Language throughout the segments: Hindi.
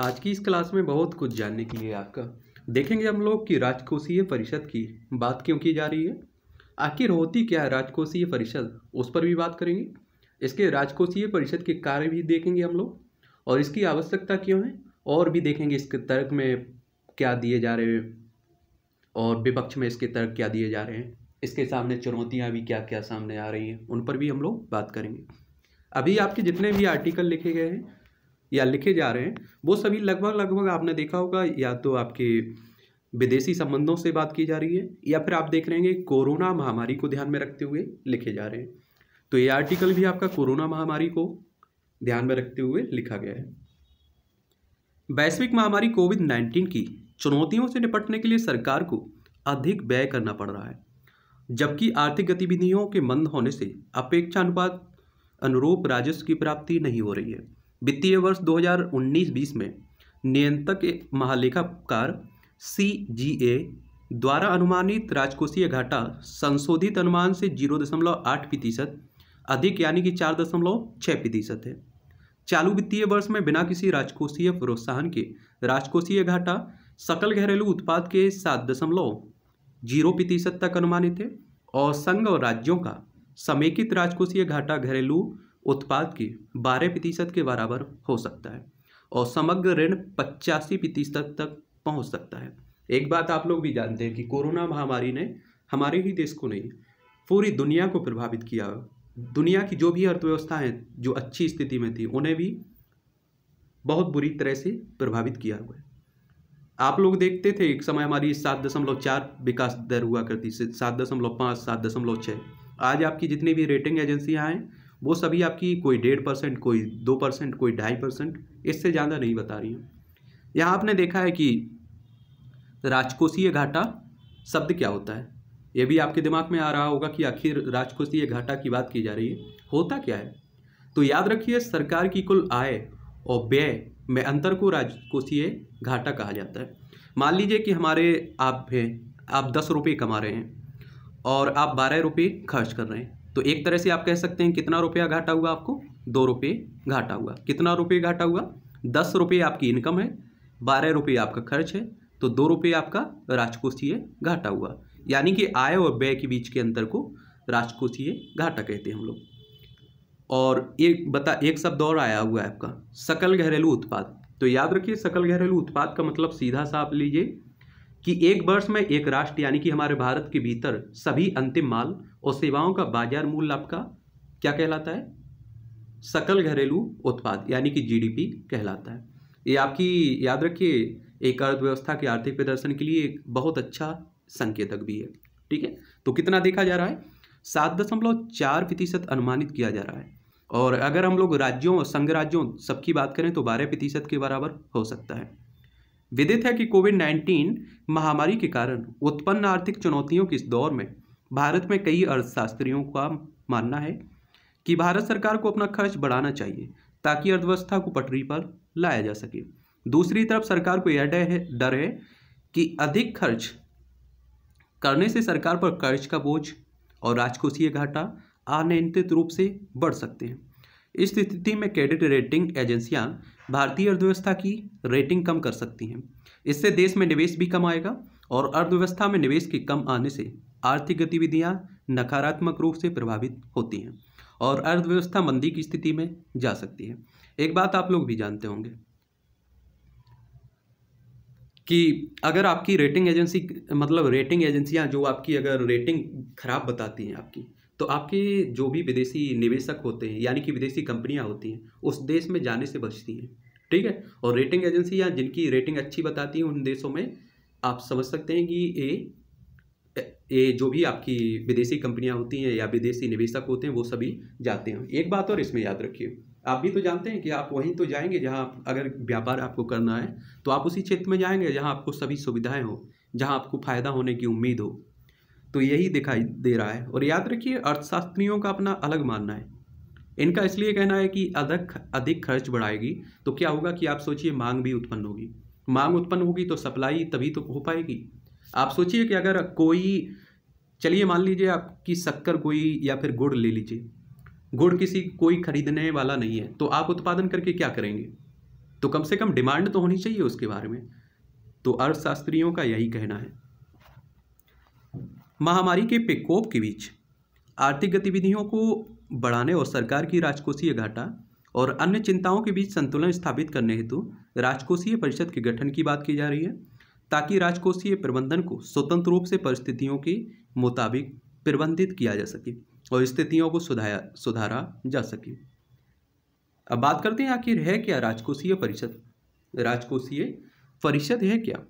आज की इस क्लास में बहुत कुछ जानने के लिए आपका देखेंगे हम लोग कि राजकोषीय परिषद की बात क्यों की जा रही है आखिर होती क्या है राजकोषीय परिषद उस पर भी बात करेंगे इसके राजकोषीय परिषद के कार्य भी देखेंगे हम लोग और इसकी आवश्यकता क्यों है और भी देखेंगे इसके तर्क में क्या दिए जा रहे हैं और विपक्ष में इसके तर्क क्या दिए जा रहे हैं इसके सामने चुनौतियाँ भी क्या क्या सामने आ रही हैं उन पर भी हम लोग बात करेंगे अभी आपके जितने भी आर्टिकल लिखे गए हैं या लिखे जा रहे हैं वो सभी लगभग लगभग आपने देखा होगा या तो आपके विदेशी संबंधों से बात की जा रही है या फिर आप देख रहे हैं कोरोना महामारी को ध्यान में रखते हुए लिखे जा रहे हैं तो ये आर्टिकल भी आपका कोरोना महामारी को ध्यान में रखते हुए लिखा गया है वैश्विक महामारी कोविड नाइन्टीन की चुनौतियों से निपटने के लिए सरकार को अधिक व्यय करना पड़ रहा है जबकि आर्थिक गतिविधियों के मंद होने से अपेक्षा अनुपात अनुरूप राजस्व की प्राप्ति नहीं हो रही है वित्तीय वर्ष 2019-20 में नियंत्रक महालेखाकार सी जी ए द्वारा अनुमानित राजकोषीय घाटा संशोधित अनुमान से जीरो दशमलव आठ प्रतिशत अधिक यानी कि चार दशमलव छः प्रतिशत है चालू वित्तीय वर्ष में बिना किसी राजकोषीय प्रोत्साहन के राजकोषीय घाटा सकल घरेलू उत्पाद के सात दशमलव जीरो प्रतिशत तक अनुमानित है और संघ और राज्यों का समेकित राजकोषीय घाटा घरेलू उत्पाद की बारह प्रतिशत के बराबर हो सकता है और समग्र ऋण पचासी प्रतिशत तक पहुंच सकता है एक बात आप लोग भी जानते हैं कि कोरोना महामारी ने हमारे ही देश को नहीं पूरी दुनिया को प्रभावित किया दुनिया की जो भी अर्थव्यवस्था है जो अच्छी स्थिति में थी उन्हें भी बहुत बुरी तरह से प्रभावित किया हुआ है आप लोग देखते थे एक समय हमारी सात दशमलव चार विकास दर हुआ करती थी सात दशमलव पाँच सात दशमलव छः आज आपकी जितनी भी रेटिंग एजेंसियाँ हैं वो सभी आपकी कोई डेढ़ परसेंट कोई दो परसेंट कोई ढाई परसेंट इससे ज़्यादा नहीं बता रही हूँ यहाँ आपने देखा है कि राजकोषीय घाटा शब्द क्या होता है ये भी आपके दिमाग में आ रहा होगा कि आखिर राजकोषीय घाटा की बात की जा रही है होता क्या है तो याद रखिए सरकार की कुल आय और व्यय में अंतर को राजकोषीय घाटा कहा जाता है मान लीजिए कि हमारे आप हैं आप दस रुपये कमा रहे हैं और आप बारह रुपये खर्च कर रहे हैं तो एक तरह से आप कह सकते हैं कितना रुपया घाटा हुआ आपको दो रुपये घाटा हुआ कितना रुपये घाटा हुआ दस रुपये आपकी इनकम है बारह रुपये आपका खर्च है तो दो रुपये आपका राजकोषीय घाटा हुआ यानी कि आय और व्यय के बीच के अंतर को राजकोषीय घाटा कहते हैं हम लोग और एक बता एक शब्द और आया हुआ है आपका सकल घरेलू उत्पाद तो याद रखिए सकल घरेलू उत्पाद का मतलब सीधा सा आप लीजिए कि एक वर्ष में एक राष्ट्र यानी कि हमारे भारत के भीतर सभी अंतिम माल और सेवाओं का बाजार मूल्य आपका क्या कहलाता है सकल घरेलू उत्पाद यानी कि जीडीपी कहलाता है ये आपकी याद रखिए एक अर्थव्यवस्था के आर्थिक प्रदर्शन के लिए एक बहुत अच्छा संकेतक भी है ठीक है तो कितना देखा जा रहा है सात दशमलव चार प्रतिशत अनुमानित किया जा रहा है और अगर हम लोग राज्यों और संघ राज्यों सबकी बात करें तो बारह प्रतिशत के बराबर हो सकता है विदित है कि कोविड 19 महामारी के कारण उत्पन्न आर्थिक चुनौतियों के इस दौर में भारत में कई अर्थशास्त्रियों का मानना है कि भारत सरकार को अपना खर्च बढ़ाना चाहिए ताकि अर्थव्यवस्था को पटरी पर लाया जा सके दूसरी तरफ सरकार को यह डर है डर है कि अधिक खर्च करने से सरकार पर कर्ज का बोझ और राजकोषीय घाटा अनियंत्रित रूप से बढ़ सकते हैं इस स्थिति में क्रेडिट रेटिंग एजेंसियां भारतीय अर्थव्यवस्था की रेटिंग कम कर सकती हैं इससे देश में निवेश भी कम आएगा और अर्थव्यवस्था में निवेश के कम आने से आर्थिक गतिविधियां नकारात्मक रूप से प्रभावित होती हैं और अर्थव्यवस्था मंदी की स्थिति में जा सकती है एक बात आप लोग भी जानते होंगे कि अगर आपकी रेटिंग एजेंसी मतलब रेटिंग एजेंसियां जो आपकी अगर रेटिंग खराब बताती हैं आपकी तो आपके जो भी विदेशी निवेशक होते हैं यानी कि विदेशी कंपनियां होती हैं उस देश में जाने से बचती हैं ठीक है और रेटिंग एजेंसियाँ जिनकी रेटिंग अच्छी बताती हैं उन देशों में आप समझ सकते हैं कि ए ये जो भी आपकी विदेशी कंपनियां होती हैं या विदेशी निवेशक होते हैं वो सभी जाते हैं एक बात और इसमें याद रखिए आप भी तो जानते हैं कि आप वहीं तो जाएंगे जहां अगर व्यापार आपको करना है तो आप उसी क्षेत्र में जाएंगे जहां आपको सभी सुविधाएं हो जहां आपको फ़ायदा होने की उम्मीद हो तो यही दिखाई दे रहा है और याद रखिए अर्थशास्त्रियों का अपना अलग मानना है इनका इसलिए कहना है कि अधिक अधिक खर्च बढ़ाएगी तो क्या होगा कि आप सोचिए मांग भी उत्पन्न होगी मांग उत्पन्न होगी तो सप्लाई तभी तो हो पाएगी आप सोचिए कि अगर कोई चलिए मान लीजिए आपकी शक्कर कोई या फिर गुड़ ले लीजिए गुड़ किसी कोई खरीदने वाला नहीं है तो आप उत्पादन करके क्या करेंगे तो कम से कम डिमांड तो होनी चाहिए उसके बारे में तो अर्थशास्त्रियों का यही कहना है महामारी के प्रकोप के बीच आर्थिक गतिविधियों को बढ़ाने और सरकार की राजकोषीय घाटा और अन्य चिंताओं के बीच संतुलन स्थापित करने हेतु राजकोषीय परिषद के गठन की बात की जा रही है ताकि राजकोषीय प्रबंधन को स्वतंत्र रूप से परिस्थितियों के मुताबिक प्रबंधित किया जा सके और स्थितियों को सुधाया सुधारा जा सके अब बात करते हैं आखिर है क्या राजकोषीय परिषद राजकोषीय परिषद है क्या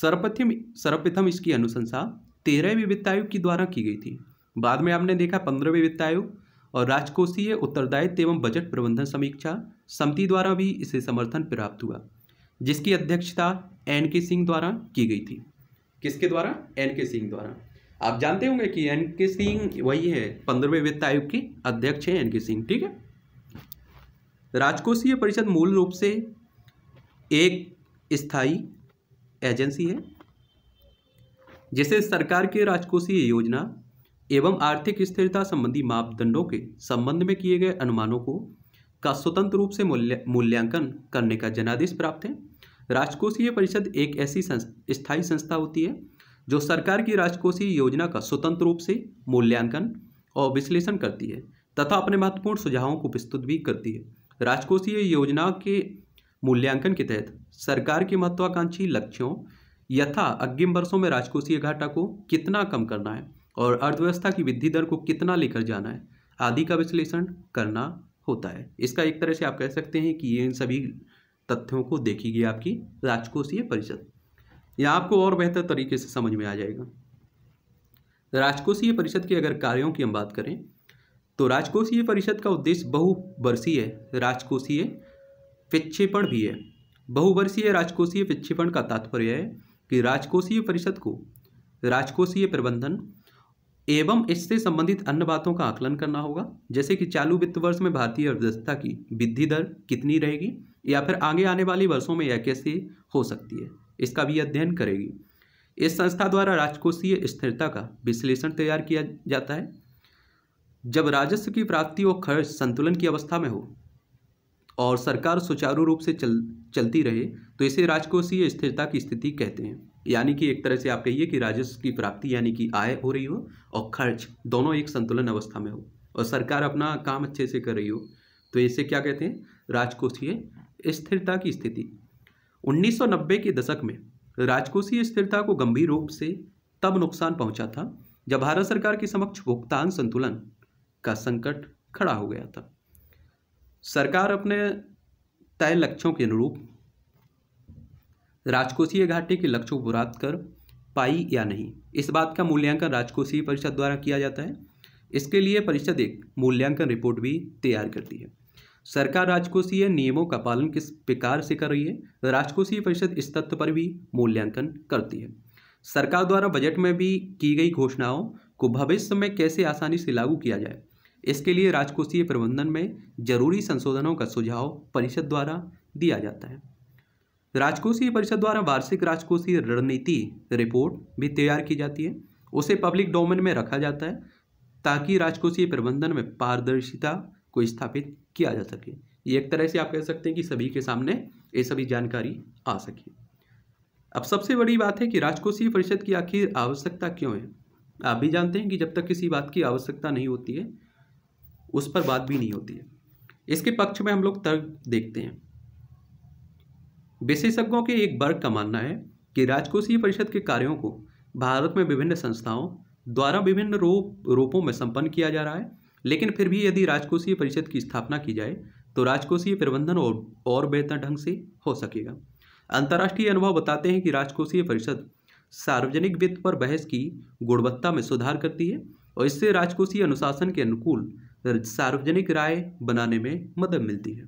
सर्वप्रथम सर्वप्रथम इसकी अनुशंसा तेरहवीं वित्त आयोग के द्वारा की गई थी बाद में आपने देखा पंद्रहवीं वित्त आयोग और राजकोषीय उत्तरदायित्व एवं बजट प्रबंधन समीक्षा समिति द्वारा भी इसे समर्थन प्राप्त हुआ जिसकी अध्यक्षता एन के सिंह द्वारा की गई थी किसके द्वारा एन के सिंह द्वारा आप जानते होंगे कि एन के सिंह वही है पंद्रहवें वित्त आयोग के अध्यक्ष हैं एन के सिंह ठीक है राजकोषीय परिषद मूल रूप से एक स्थायी एजेंसी है जिसे सरकार के राजकोषीय योजना एवं आर्थिक स्थिरता संबंधी मापदंडों के संबंध में किए गए अनुमानों को का स्वतंत्र रूप से मूल्यांकन करने का जनादेश प्राप्त है राजकोषीय परिषद एक ऐसी स्थायी संस्था होती है जो सरकार की राजकोषीय योजना का स्वतंत्र रूप से मूल्यांकन और विश्लेषण करती है तथा अपने महत्वपूर्ण सुझावों को प्रस्तुत भी करती है राजकोषीय योजना के मूल्यांकन के तहत सरकार के महत्वाकांक्षी लक्ष्यों यथा अग्रिम वर्षों में राजकोषीय घाटा को कितना कम करना है और अर्थव्यवस्था की वृद्धि दर को कितना लेकर जाना है आदि का विश्लेषण करना होता है इसका एक तरह से आप कह सकते हैं कि ये इन सभी तथ्यों को देखेगी आपकी राजकोषीय परिषद यह आपको और बेहतर तरीके से समझ में आ जाएगा राजकोषीय परिषद के अगर कार्यों की हम बात करें तो राजकोषीय परिषद का उद्देश्य बहुवर्षीय राजकोषीय विक्षेपण भी है बहुवर्षीय राजकोषीय विक्षेपण का तात्पर्य है कि राजकोषीय परिषद को राजकोषीय प्रबंधन एवं इससे संबंधित अन्य बातों का आकलन करना होगा जैसे कि चालू वित्त वर्ष में भारतीय अर्थव्यवस्था की वृद्धि दर कितनी रहेगी या फिर आगे आने वाले वर्षों में यह कैसे हो सकती है इसका भी अध्ययन करेगी इस संस्था द्वारा राजकोषीय स्थिरता का विश्लेषण तैयार किया जाता है जब राजस्व की प्राप्ति और खर्च संतुलन की अवस्था में हो और सरकार सुचारू रूप से चल चलती रहे तो इसे राजकोषीय स्थिरता की स्थिति कहते हैं यानी कि एक तरह से आप कहिए कि राजस्व की प्राप्ति यानी कि आय हो रही हो और खर्च दोनों एक संतुलन अवस्था में हो और सरकार अपना काम अच्छे से कर रही हो तो इसे क्या कहते हैं राजकोषीय स्थिरता की स्थिति 1990 के दशक में राजकोषीय स्थिरता को गंभीर रूप से तब नुकसान पहुंचा था जब भारत सरकार के समक्ष भुगतान संतुलन का संकट खड़ा हो गया था सरकार अपने तय लक्ष्यों के अनुरूप राजकोषीय घाटे के लक्ष्यों को बुरात कर पाई या नहीं इस बात का मूल्यांकन राजकोषीय परिषद द्वारा किया जाता है इसके लिए परिषद एक मूल्यांकन रिपोर्ट भी तैयार करती है सरकार राजकोषीय नियमों का पालन किस प्रकार से कर रही है राजकोषीय परिषद इस तत्व पर भी मूल्यांकन करती है सरकार द्वारा बजट में भी की गई घोषणाओं को भविष्य में कैसे आसानी से लागू किया जाए इसके लिए राजकोषीय प्रबंधन में जरूरी संशोधनों का सुझाव परिषद द्वारा दिया जाता है राजकोषीय परिषद द्वारा वार्षिक राजकोषीय रणनीति रिपोर्ट भी तैयार की जाती है उसे पब्लिक डोमेन में रखा जाता है ताकि राजकोषीय प्रबंधन में पारदर्शिता को स्थापित किया जा सके ये एक तरह से आप कह सकते हैं कि सभी के सामने ये सभी जानकारी आ सके अब सबसे बड़ी बात है कि राजकोषीय परिषद की आखिर आवश्यकता क्यों है आप भी जानते हैं कि जब तक किसी बात की आवश्यकता नहीं होती है उस पर बात भी नहीं होती है इसके पक्ष में हम लोग तर्क देखते हैं विशेषज्ञों के एक वर्ग का मानना है कि राजकोषीय परिषद के कार्यों को भारत में विभिन्न संस्थाओं द्वारा विभिन्न रूप रूपों में संपन्न किया जा रहा है लेकिन फिर भी यदि राजकोषीय परिषद की स्थापना की जाए तो राजकोषीय प्रबंधन और और बेहतर ढंग से हो सकेगा अंतर्राष्ट्रीय अनुभव बताते हैं कि राजकोषीय परिषद सार्वजनिक वित्त पर बहस की गुणवत्ता में सुधार करती है और इससे राजकोषीय अनुशासन के अनुकूल सार्वजनिक राय बनाने में मदद मिलती है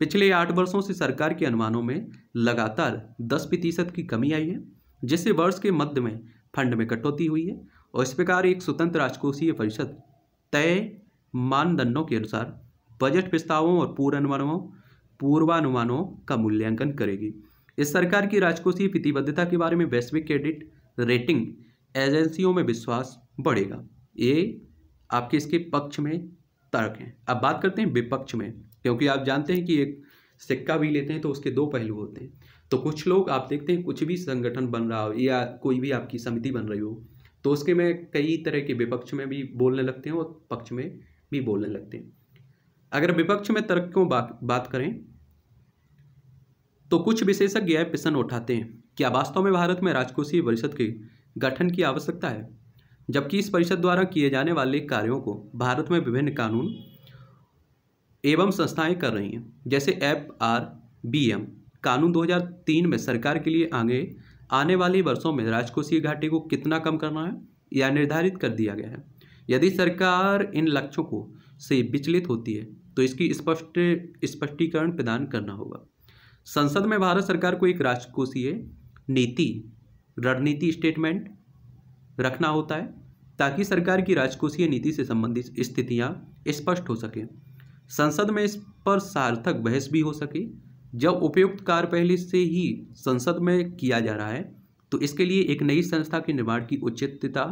पिछले आठ वर्षों से सरकार के अनुमानों में लगातार दस प्रतिशत की कमी आई है जिससे वर्ष के मध्य में फंड में कटौती हुई है और इस प्रकार एक स्वतंत्र राजकोषीय परिषद तय मानदंडों के अनुसार बजट प्रस्तावों और पूर्वानुमानों पूर्वानुमानों का मूल्यांकन करेगी इस सरकार की राजकोषीय प्रतिबद्धता के बारे में वैश्विक क्रेडिट रेटिंग एजेंसियों में विश्वास बढ़ेगा ये आपके इसके पक्ष में तर्क हैं अब बात करते हैं विपक्ष में क्योंकि आप जानते हैं कि एक सिक्का भी लेते हैं तो उसके दो पहलू होते हैं तो कुछ लोग आप देखते हैं कुछ भी संगठन बन रहा हो या कोई भी आपकी समिति बन रही हो तो उसके में कई तरह के विपक्ष में भी बोलने लगते हैं और पक्ष में भी बोलने लगते हैं अगर विपक्ष में तर्क क्यों बात बात करें तो कुछ विशेषज्ञ यह प्रश्न उठाते हैं क्या वास्तव में भारत में राजकोषीय परिषद के गठन की आवश्यकता है जबकि इस परिषद द्वारा किए जाने वाले कार्यों को भारत में विभिन्न कानून एवं संस्थाएं कर रही हैं जैसे एफ आर बी एम कानून 2003 में सरकार के लिए आगे आने वाले वर्षों में राजकोषीय घाटे को कितना कम करना है या निर्धारित कर दिया गया है यदि सरकार इन लक्ष्यों को से विचलित होती है तो इसकी स्पष्ट स्पष्टीकरण प्रदान करना होगा संसद में भारत सरकार को एक राजकोषीय नीति रणनीति स्टेटमेंट रखना होता है ताकि सरकार की राजकोषीय नीति से संबंधित स्थितियां स्पष्ट हो सकें संसद में इस पर सार्थक बहस भी हो सके जब उपयुक्त कार्य पहले से ही संसद में किया जा रहा है तो इसके लिए एक नई संस्था के निर्माण की उचितता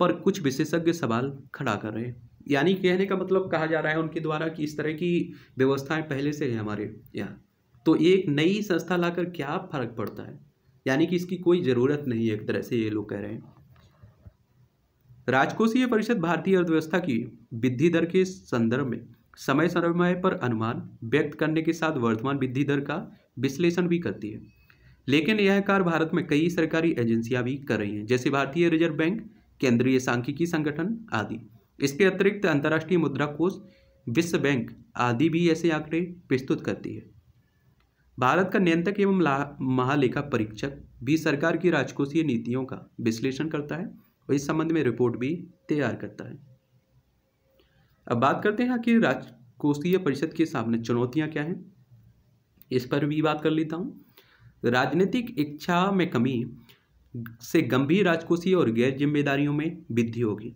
पर कुछ विशेषज्ञ सवाल खड़ा कर रहे हैं यानी कहने का मतलब कहा जा रहा है उनके द्वारा कि इस तरह की व्यवस्थाएं पहले से है हमारे यहाँ तो एक नई संस्था लाकर क्या फर्क पड़ता है यानी कि इसकी कोई ज़रूरत नहीं है एक तरह से ये लोग कह रहे हैं राजकोषीय परिषद भारतीय अर्थव्यवस्था की वृद्धि दर के संदर्भ में समय समय पर अनुमान व्यक्त करने के साथ वर्तमान वृद्धि दर का विश्लेषण भी करती है लेकिन यह कार्य भारत में कई सरकारी एजेंसियां भी कर रही हैं जैसे भारतीय रिजर्व बैंक केंद्रीय सांख्यिकी संगठन आदि इसके अतिरिक्त अंतर्राष्ट्रीय मुद्रा कोष विश्व बैंक आदि भी ऐसे आंकड़े प्रस्तुत करती है भारत का नियंत्रक एवं महालेखा परीक्षक भी सरकार की राजकोषीय नीतियों का विश्लेषण करता है और इस संबंध में रिपोर्ट भी तैयार करता है अब बात करते हैं कि राजकोषीय परिषद के सामने चुनौतियां क्या हैं इस पर भी बात कर लेता हूं राजनीतिक इच्छा में कमी से गंभीर राजकोषीय और गैर जिम्मेदारियों में वृद्धि होगी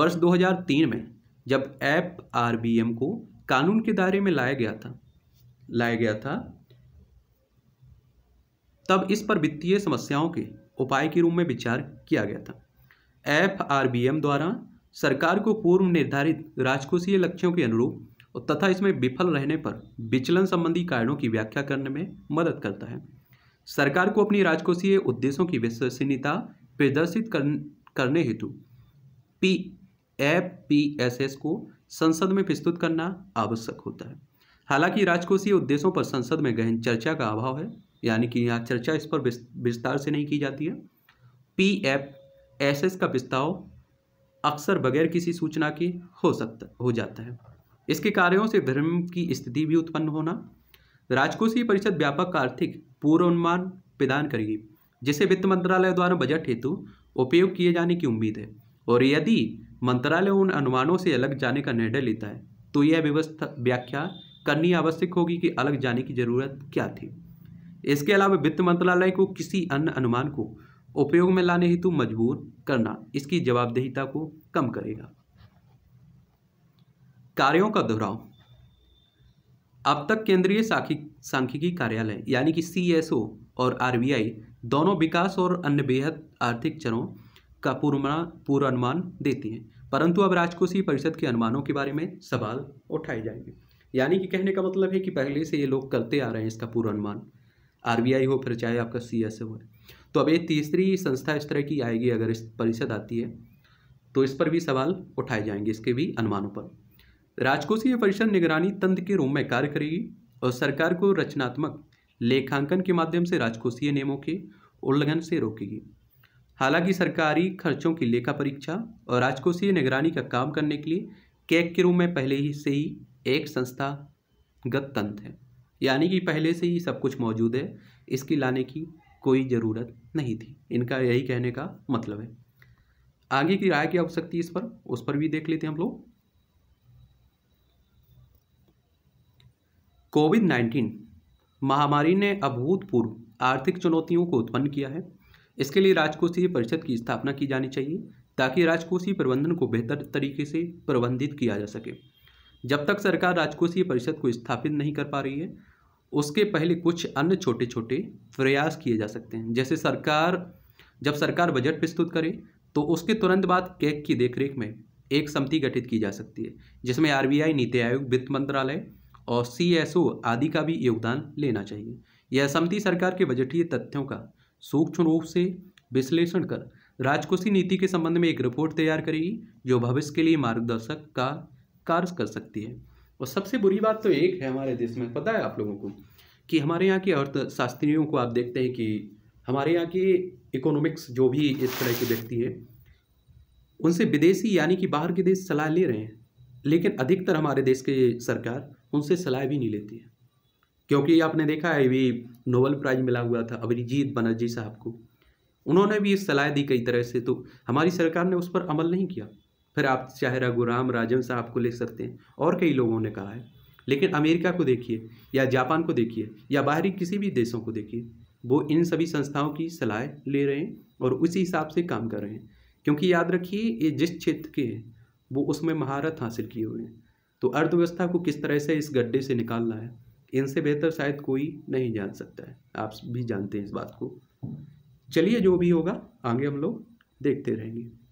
वर्ष 2003 में जब एप आर को कानून के दायरे में लाया गया था लाया गया था तब इस पर वित्तीय समस्याओं के उपाय के रूप में विचार किया गया था एफ आर बी एम द्वारा सरकार को पूर्व निर्धारित राजकोषीय लक्ष्यों के अनुरूप तथा इसमें विफल रहने पर विचलन संबंधी कारणों की व्याख्या करने में मदद करता है सरकार को अपनी राजकोषीय उद्देश्यों की विश्वसनीयता प्रदर्शित करने हेतु P F P S S को संसद में प्रस्तुत करना आवश्यक होता है हालांकि राजकोषीय उद्देश्यों पर संसद में गहन चर्चा का अभाव है यानी कि यहाँ चर्चा इस पर विस्तार से नहीं की जाती है पी एफ एसेस का विस्ताव अक्सर बगैर किसी सूचना के हो सकता हो जाता है इसके कार्यों से धर्म की स्थिति भी उत्पन्न होना राजकोषीय परिषद व्यापक आर्थिक पूर्वानुमान प्रदान करेगी जिसे वित्त मंत्रालय द्वारा बजट हेतु उपयोग किए जाने की उम्मीद है और यदि मंत्रालय उन अनुमानों से अलग जाने का निर्णय लेता है तो यह व्यवस्था व्याख्या करनी आवश्यक होगी कि अलग जाने की जरूरत क्या थी इसके अलावा वित्त मंत्रालय को किसी अन्य अनुमान को उपयोग में लाने हेतु मजबूर करना इसकी जवाबदेहिता को कम करेगा कार्यों का दोहराव अब तक केंद्रीय सांख्यिकी कार्यालय यानी कि सीएसओ और आरबीआई दोनों विकास और अन्य बेहद आर्थिक चरों का पूर्वानुमान देती हैं परंतु अब राजकोषीय परिषद के अनुमानों के बारे में सवाल उठाए जाएंगे यानी कि कहने का मतलब है कि पहले से ये लोग करते आ रहे हैं इसका पूर्वानुमान आरबीआई हो फिर चाहे आपका सी हो है तो अब ये तीसरी संस्था इस तरह की आएगी अगर इस परिषद आती है तो इस पर भी सवाल उठाए जाएंगे इसके भी अनुमानों पर राजकोषीय परिषद निगरानी तंत्र के रूप में कार्य करेगी और सरकार को रचनात्मक लेखांकन के माध्यम से राजकोषीय नियमों के उल्लंघन से रोकेगी हालांकि सरकारी खर्चों की लेखा परीक्षा और राजकोषीय निगरानी का काम करने के लिए कैक के रूप में पहले ही से ही एक संस्थागत तंत्र है यानी कि पहले से ही सब कुछ मौजूद है इसकी लाने की कोई ज़रूरत नहीं थी इनका यही कहने का मतलब है आगे की राय क्या हो सकती है इस पर उस पर भी देख लेते हैं हम लोग कोविड नाइन्टीन महामारी ने अभूतपूर्व आर्थिक चुनौतियों को उत्पन्न किया है इसके लिए राजकोषीय परिषद की स्थापना की जानी चाहिए ताकि राजकोषीय प्रबंधन को बेहतर तरीके से प्रबंधित किया जा सके जब तक सरकार राजकोषीय परिषद को स्थापित नहीं कर पा रही है उसके पहले कुछ अन्य छोटे छोटे प्रयास किए जा सकते हैं जैसे सरकार जब सरकार बजट प्रस्तुत करे तो उसके तुरंत बाद कैक की देखरेख में एक समिति गठित की जा सकती है जिसमें आर नीति आयोग वित्त मंत्रालय और सी आदि का भी योगदान लेना चाहिए यह समिति सरकार के बजटीय तथ्यों का सूक्ष्म रूप से विश्लेषण कर राजकोषीय नीति के संबंध में एक रिपोर्ट तैयार करेगी जो भविष्य के लिए मार्गदर्शक का कार्य कर सकती है और सबसे बुरी बात तो एक है हमारे देश में पता है आप लोगों को कि हमारे यहाँ के अर्थशास्त्रियों को आप देखते हैं कि हमारे यहाँ के इकोनॉमिक्स जो भी इस तरह के व्यक्ति है उनसे विदेशी यानी कि बाहर के देश सलाह ले रहे हैं लेकिन अधिकतर हमारे देश के सरकार उनसे सलाह भी नहीं लेती है क्योंकि आपने देखा है अभी नोबल प्राइज़ मिला हुआ था अभिजीत बनर्जी साहब को उन्होंने भी सलाह दी कई तरह से तो हमारी सरकार ने उस पर अमल नहीं किया फिर आप चाहे रघुराम राजन साहब को ले सकते हैं और कई लोगों ने कहा है लेकिन अमेरिका को देखिए या जापान को देखिए या बाहरी किसी भी देशों को देखिए वो इन सभी संस्थाओं की सलाह ले रहे हैं और उसी हिसाब से काम कर रहे हैं क्योंकि याद रखिए ये जिस क्षेत्र के हैं वो उसमें महारत हासिल किए हुए हैं तो अर्थव्यवस्था को किस तरह से इस गड्ढे से निकालना है इनसे बेहतर शायद कोई नहीं जान सकता है आप भी जानते हैं इस बात को चलिए जो भी होगा आगे हम लोग देखते रहेंगे